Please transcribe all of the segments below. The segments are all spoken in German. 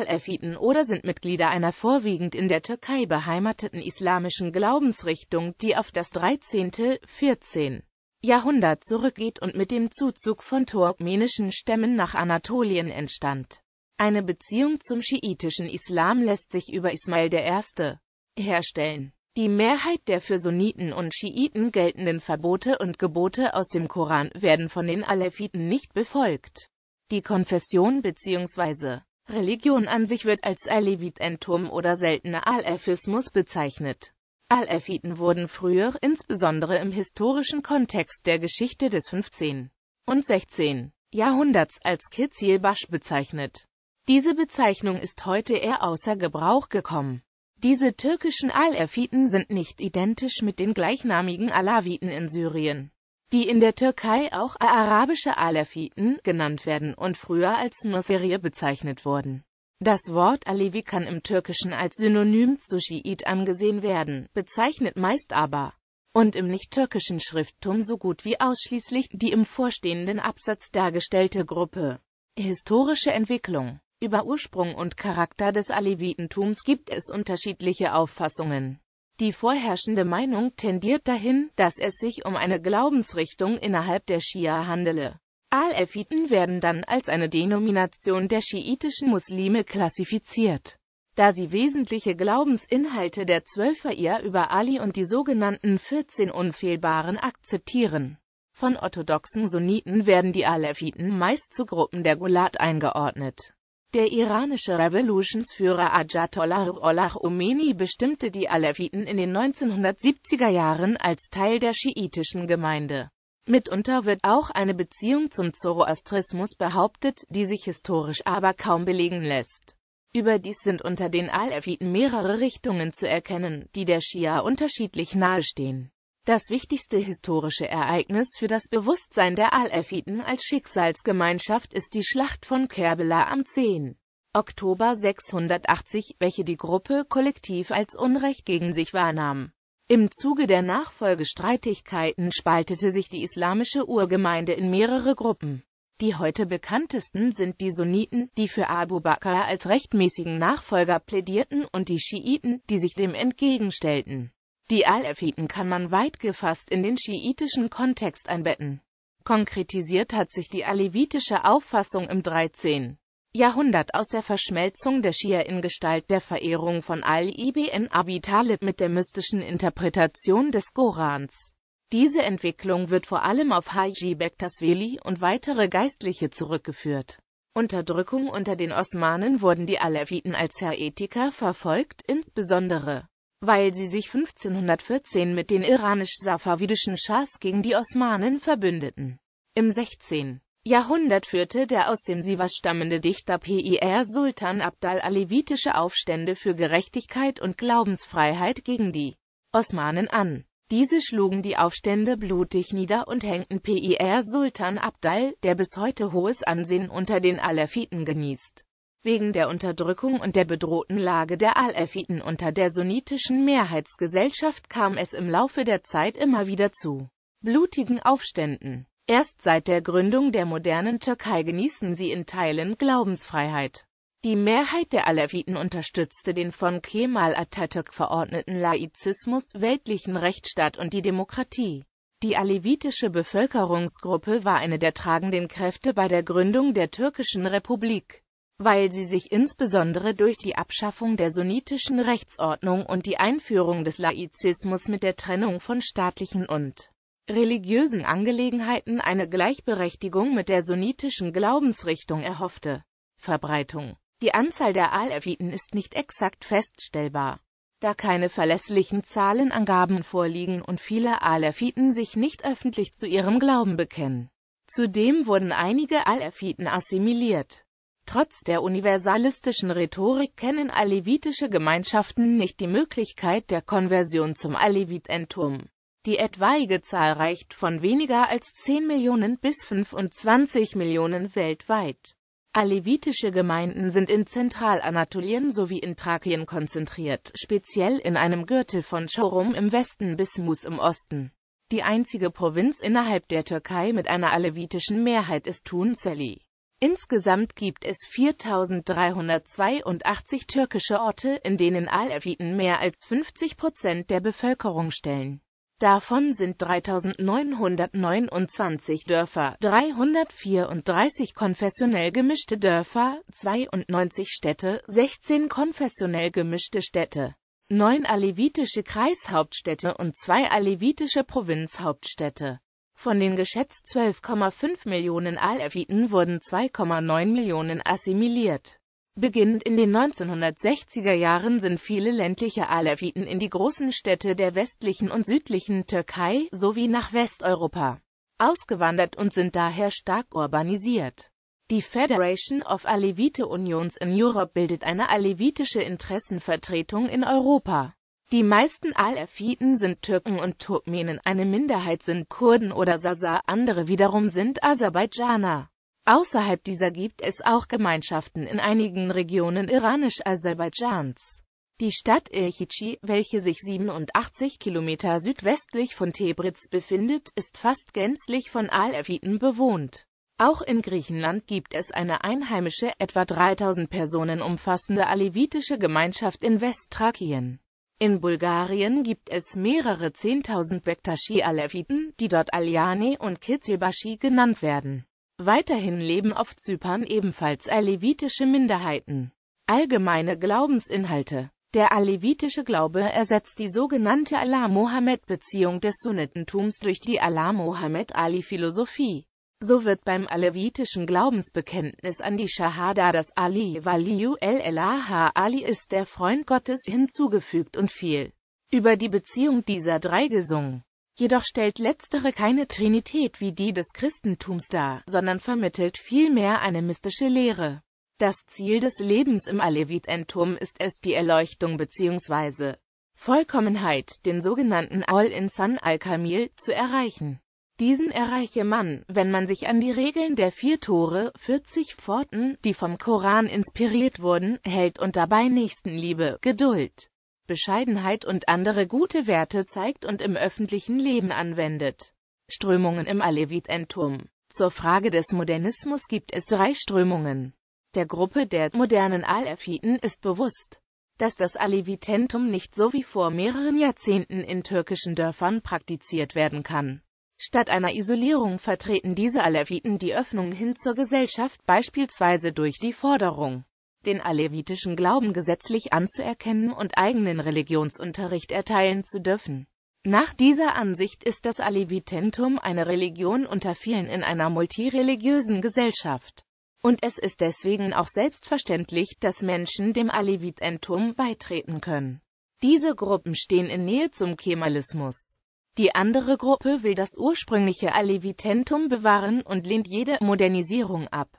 Alefiten oder sind Mitglieder einer vorwiegend in der Türkei beheimateten islamischen Glaubensrichtung, die auf das 13., 14. Jahrhundert zurückgeht und mit dem Zuzug von turkmenischen Stämmen nach Anatolien entstand. Eine Beziehung zum schiitischen Islam lässt sich über Ismail I. herstellen. Die Mehrheit der für Sunniten und Schiiten geltenden Verbote und Gebote aus dem Koran werden von den Aleviten nicht befolgt. Die Konfession bzw. Religion an sich wird als Alevitentum oder seltener Alephismus bezeichnet. Alephiten wurden früher, insbesondere im historischen Kontext der Geschichte des 15. und 16. Jahrhunderts, als Kizilbasch bezeichnet. Diese Bezeichnung ist heute eher außer Gebrauch gekommen. Diese türkischen Alephiten sind nicht identisch mit den gleichnamigen Alawiten in Syrien die in der Türkei auch arabische Aleviten genannt werden und früher als Nusserie bezeichnet wurden. Das Wort Alevi kann im Türkischen als Synonym zu Schiit angesehen werden, bezeichnet meist aber und im nicht-türkischen Schrifttum so gut wie ausschließlich die im vorstehenden Absatz dargestellte Gruppe. Historische Entwicklung Über Ursprung und Charakter des Alevitentums gibt es unterschiedliche Auffassungen. Die vorherrschende Meinung tendiert dahin, dass es sich um eine Glaubensrichtung innerhalb der Schia handele. Aleviten werden dann als eine Denomination der schiitischen Muslime klassifiziert, da sie wesentliche Glaubensinhalte der Zwölfer ihr über Ali und die sogenannten 14 Unfehlbaren akzeptieren. Von orthodoxen Sunniten werden die Aleviten meist zu Gruppen der Gulat eingeordnet. Der iranische Revolutionsführer Ajatollah Ruhollah Khomeini bestimmte die Aleviten in den 1970er Jahren als Teil der schiitischen Gemeinde. Mitunter wird auch eine Beziehung zum Zoroastrismus behauptet, die sich historisch aber kaum belegen lässt. Überdies sind unter den Aleviten mehrere Richtungen zu erkennen, die der Schia unterschiedlich nahestehen. Das wichtigste historische Ereignis für das Bewusstsein der Aleviten als Schicksalsgemeinschaft ist die Schlacht von Kerbela am 10. Oktober 680, welche die Gruppe kollektiv als Unrecht gegen sich wahrnahm. Im Zuge der Nachfolgestreitigkeiten spaltete sich die islamische Urgemeinde in mehrere Gruppen. Die heute bekanntesten sind die Sunniten, die für Abu Bakr als rechtmäßigen Nachfolger plädierten, und die Schiiten, die sich dem entgegenstellten. Die Aleviten kann man weit gefasst in den schiitischen Kontext einbetten. Konkretisiert hat sich die alevitische Auffassung im 13. Jahrhundert aus der Verschmelzung der Schia in Gestalt der Verehrung von Al-Ibn Abi Talib mit der mystischen Interpretation des Korans. Diese Entwicklung wird vor allem auf Haji Bektasveli und weitere Geistliche zurückgeführt. Unterdrückung unter den Osmanen wurden die Aleviten als Heretiker verfolgt, insbesondere weil sie sich 1514 mit den iranisch-safavidischen Schahs gegen die Osmanen verbündeten. Im 16. Jahrhundert führte der aus dem Sivas stammende Dichter Pir Sultan Abdal alevitische Aufstände für Gerechtigkeit und Glaubensfreiheit gegen die Osmanen an. Diese schlugen die Aufstände blutig nieder und hängten Pir Sultan Abdal, der bis heute hohes Ansehen unter den Aleviten genießt. Wegen der Unterdrückung und der bedrohten Lage der Aleviten unter der sunnitischen Mehrheitsgesellschaft kam es im Laufe der Zeit immer wieder zu blutigen Aufständen. Erst seit der Gründung der modernen Türkei genießen sie in Teilen Glaubensfreiheit. Die Mehrheit der Aleviten unterstützte den von Kemal Atatürk verordneten Laizismus, weltlichen Rechtsstaat und die Demokratie. Die alevitische Bevölkerungsgruppe war eine der tragenden Kräfte bei der Gründung der türkischen Republik weil sie sich insbesondere durch die Abschaffung der sunnitischen Rechtsordnung und die Einführung des Laizismus mit der Trennung von staatlichen und religiösen Angelegenheiten eine Gleichberechtigung mit der sunnitischen Glaubensrichtung erhoffte. Verbreitung Die Anzahl der Aleviten ist nicht exakt feststellbar, da keine verlässlichen Zahlenangaben vorliegen und viele Aleviten sich nicht öffentlich zu ihrem Glauben bekennen. Zudem wurden einige Aleviten assimiliert. Trotz der universalistischen Rhetorik kennen alevitische Gemeinschaften nicht die Möglichkeit der Konversion zum Alevitentum. Die etwaige Zahl reicht von weniger als 10 Millionen bis 25 Millionen weltweit. Alevitische Gemeinden sind in Zentralanatolien sowie in Thrakien konzentriert, speziell in einem Gürtel von Chorum im Westen bis Mus im Osten. Die einzige Provinz innerhalb der Türkei mit einer alevitischen Mehrheit ist Tunceli. Insgesamt gibt es 4.382 türkische Orte, in denen Aleviten mehr als 50 Prozent der Bevölkerung stellen. Davon sind 3.929 Dörfer, 334 konfessionell gemischte Dörfer, 92 Städte, 16 konfessionell gemischte Städte, 9 alevitische Kreishauptstädte und 2 alevitische Provinzhauptstädte. Von den geschätzt 12,5 Millionen Aleviten wurden 2,9 Millionen assimiliert. Beginnend in den 1960er Jahren sind viele ländliche Aleviten in die großen Städte der westlichen und südlichen Türkei sowie nach Westeuropa ausgewandert und sind daher stark urbanisiert. Die Federation of Alevite Unions in Europe bildet eine alevitische Interessenvertretung in Europa. Die meisten Aleviten sind Türken und Turkmenen, eine Minderheit sind Kurden oder Sasar, andere wiederum sind Aserbaidschaner. Außerhalb dieser gibt es auch Gemeinschaften in einigen Regionen Iranisch-Aserbaidschans. Die Stadt Ilchici, welche sich 87 Kilometer südwestlich von Tebritz befindet, ist fast gänzlich von Aleviten bewohnt. Auch in Griechenland gibt es eine einheimische, etwa 3000 Personen umfassende alevitische Gemeinschaft in Westthrakien. In Bulgarien gibt es mehrere Zehntausend bektashi aleviten die dort Aliani und Kitzelbaschi genannt werden. Weiterhin leben auf Zypern ebenfalls alevitische Minderheiten. Allgemeine Glaubensinhalte Der alevitische Glaube ersetzt die sogenannte Allah-Mohammed-Beziehung des Sunnitentums durch die Allah-Mohammed-Ali-Philosophie. So wird beim alevitischen Glaubensbekenntnis an die Schahada das Ali Waliyu el-Elaha Ali ist der Freund Gottes hinzugefügt und viel über die Beziehung dieser drei gesungen. Jedoch stellt letztere keine Trinität wie die des Christentums dar, sondern vermittelt vielmehr eine mystische Lehre. Das Ziel des Lebens im Alevitentum ist es die Erleuchtung bzw. Vollkommenheit, den sogenannten All-in-Sun Al-Kamil, zu erreichen. Diesen erreiche man, wenn man sich an die Regeln der vier Tore, 40 Pforten, die vom Koran inspiriert wurden, hält und dabei Nächstenliebe, Geduld, Bescheidenheit und andere gute Werte zeigt und im öffentlichen Leben anwendet. Strömungen im Alevitentum Zur Frage des Modernismus gibt es drei Strömungen. Der Gruppe der modernen Aleviten ist bewusst, dass das Alevitentum nicht so wie vor mehreren Jahrzehnten in türkischen Dörfern praktiziert werden kann. Statt einer Isolierung vertreten diese Aleviten die Öffnung hin zur Gesellschaft, beispielsweise durch die Forderung, den alevitischen Glauben gesetzlich anzuerkennen und eigenen Religionsunterricht erteilen zu dürfen. Nach dieser Ansicht ist das Alevitentum eine Religion unter vielen in einer multireligiösen Gesellschaft. Und es ist deswegen auch selbstverständlich, dass Menschen dem Alevitentum beitreten können. Diese Gruppen stehen in Nähe zum Kemalismus. Die andere Gruppe will das ursprüngliche Alevitentum bewahren und lehnt jede Modernisierung ab.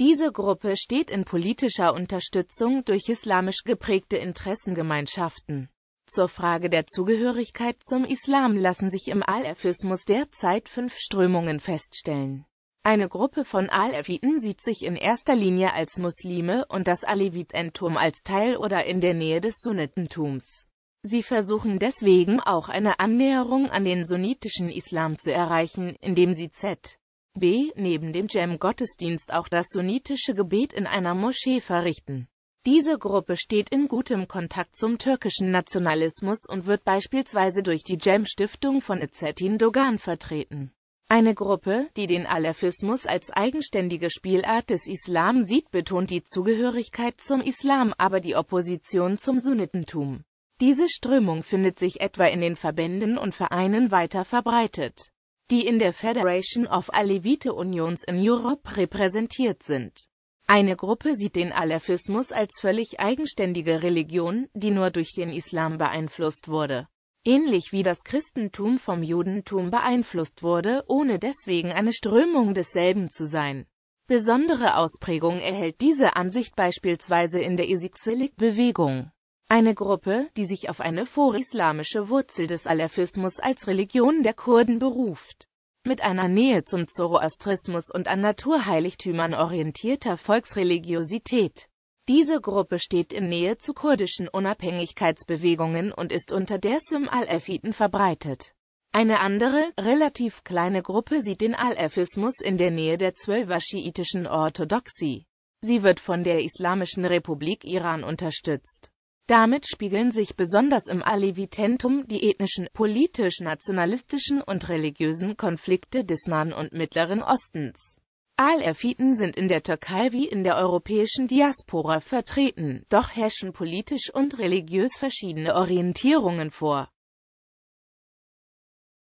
Diese Gruppe steht in politischer Unterstützung durch islamisch geprägte Interessengemeinschaften. Zur Frage der Zugehörigkeit zum Islam lassen sich im Alefismus derzeit fünf Strömungen feststellen. Eine Gruppe von Aleviten sieht sich in erster Linie als Muslime und das Alevitentum als Teil oder in der Nähe des Sunnitentums. Sie versuchen deswegen auch eine Annäherung an den sunnitischen Islam zu erreichen, indem sie z. b. neben dem Jam-Gottesdienst auch das sunnitische Gebet in einer Moschee verrichten. Diese Gruppe steht in gutem Kontakt zum türkischen Nationalismus und wird beispielsweise durch die Jam-Stiftung von Ezzetin Dogan vertreten. Eine Gruppe, die den Alephismus als eigenständige Spielart des Islam sieht, betont die Zugehörigkeit zum Islam, aber die Opposition zum Sunnitentum. Diese Strömung findet sich etwa in den Verbänden und Vereinen weiter verbreitet, die in der Federation of Alevite Unions in Europe repräsentiert sind. Eine Gruppe sieht den Alephismus als völlig eigenständige Religion, die nur durch den Islam beeinflusst wurde. Ähnlich wie das Christentum vom Judentum beeinflusst wurde, ohne deswegen eine Strömung desselben zu sein. Besondere Ausprägung erhält diese Ansicht beispielsweise in der Isixilik-Bewegung eine Gruppe, die sich auf eine vorislamische Wurzel des Alephismus als Religion der Kurden beruft. Mit einer Nähe zum Zoroastrismus und an Naturheiligtümern orientierter Volksreligiosität. Diese Gruppe steht in Nähe zu kurdischen Unabhängigkeitsbewegungen und ist unter dersim Alephiten verbreitet. Eine andere, relativ kleine Gruppe sieht den Alephismus in der Nähe der Zwölfer schiitischen Orthodoxie. Sie wird von der Islamischen Republik Iran unterstützt. Damit spiegeln sich besonders im Alevitentum die ethnischen, politisch-nationalistischen und religiösen Konflikte des Nahen und Mittleren Ostens. Aleviten sind in der Türkei wie in der europäischen Diaspora vertreten, doch herrschen politisch und religiös verschiedene Orientierungen vor